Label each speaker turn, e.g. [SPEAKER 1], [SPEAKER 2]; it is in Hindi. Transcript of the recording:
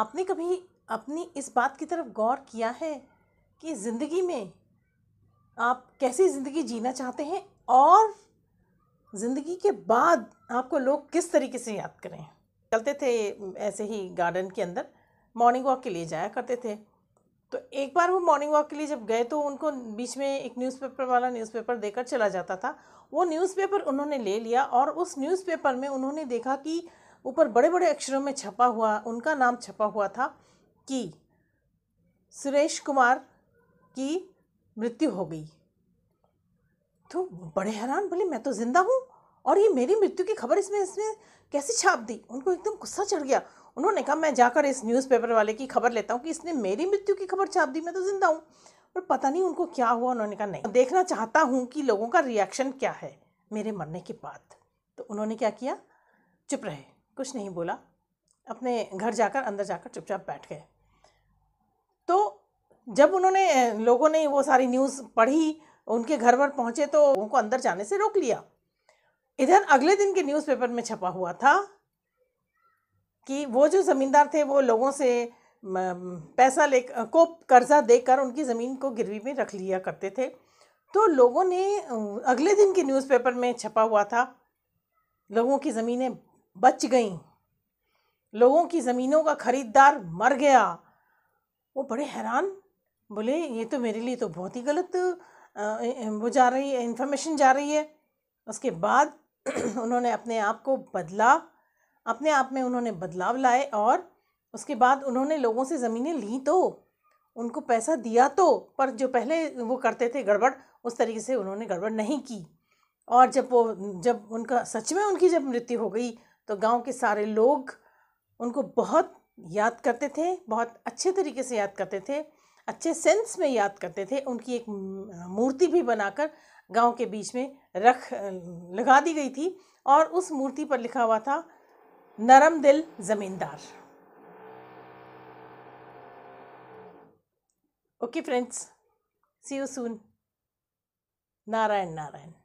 [SPEAKER 1] आपने कभी अपनी इस बात की तरफ गौर किया है कि ज़िंदगी में आप कैसी ज़िंदगी जीना चाहते हैं और ज़िंदगी के बाद आपको लोग किस तरीके से याद करें चलते थे ऐसे ही गार्डन के अंदर मॉर्निंग वॉक के लिए जाया करते थे तो एक बार वो मॉर्निंग वॉक के लिए जब गए तो उनको बीच में एक न्यूज़पेपर वाला न्यूज़पेपर देकर चला जाता था वो न्यूज़पेपर उन्होंने ले लिया और उस न्यूज़पेपर में उन्होंने देखा कि ऊपर बड़े बड़े अक्षरों में छपा हुआ उनका नाम छपा हुआ था कि सुरेश कुमार की मृत्यु हो गई तो बड़े हैरान बोले मैं तो ज़िंदा हूँ और ये मेरी मृत्यु की खबर इसमें इसमें कैसे छाप दी उनको एकदम गुस्सा चढ़ गया उन्होंने कहा मैं जाकर इस न्यूज़पेपर वाले की खबर लेता हूँ कि इसने मेरी मृत्यु की खबर छाप दी मैं तो ज़िंदा हूँ पर पता नहीं उनको क्या हुआ उन्होंने कहा नहीं देखना चाहता हूँ कि लोगों का रिएक्शन क्या है मेरे मरने के बाद तो उन्होंने क्या किया चुप रहे कुछ नहीं बोला अपने घर जाकर अंदर जाकर चुपचाप बैठ गए तो जब उन्होंने लोगों ने वो सारी न्यूज़ पढ़ी उनके घर पर पहुँचे तो उनको अंदर जाने से रोक लिया इधर अगले दिन के न्यूज़पेपर में छपा हुआ था कि वो जो ज़मींदार थे वो लोगों से पैसा ले को कर्ज़ा देकर उनकी ज़मीन को गिरवी में रख लिया करते थे तो लोगों ने अगले दिन के न्यूज़पेपर में छपा हुआ था लोगों की ज़मीनें बच गईं लोगों की ज़मीनों का ख़रीदार मर गया वो बड़े हैरान बोले ये तो मेरे लिए तो बहुत ही गलत वो जा रही है इन्फॉर्मेशन जा रही है उसके बाद उन्होंने अपने आप को बदला अपने आप में उन्होंने बदलाव लाए और उसके बाद उन्होंने लोगों से ज़मीनें ली तो उनको पैसा दिया तो पर जो पहले वो करते थे गड़बड़ उस तरीके से उन्होंने गड़बड़ नहीं की और जब वो जब उनका सच में उनकी जब मृत्यु हो गई तो गांव के सारे लोग उनको बहुत याद करते थे बहुत अच्छे तरीके से याद करते थे अच्छे सेंस में याद करते थे उनकी एक मूर्ति भी बनाकर गांव के बीच में रख लगा दी गई थी और उस मूर्ति पर लिखा हुआ था नरम दिल ज़मींदार okay friends see you soon Narayan Narayan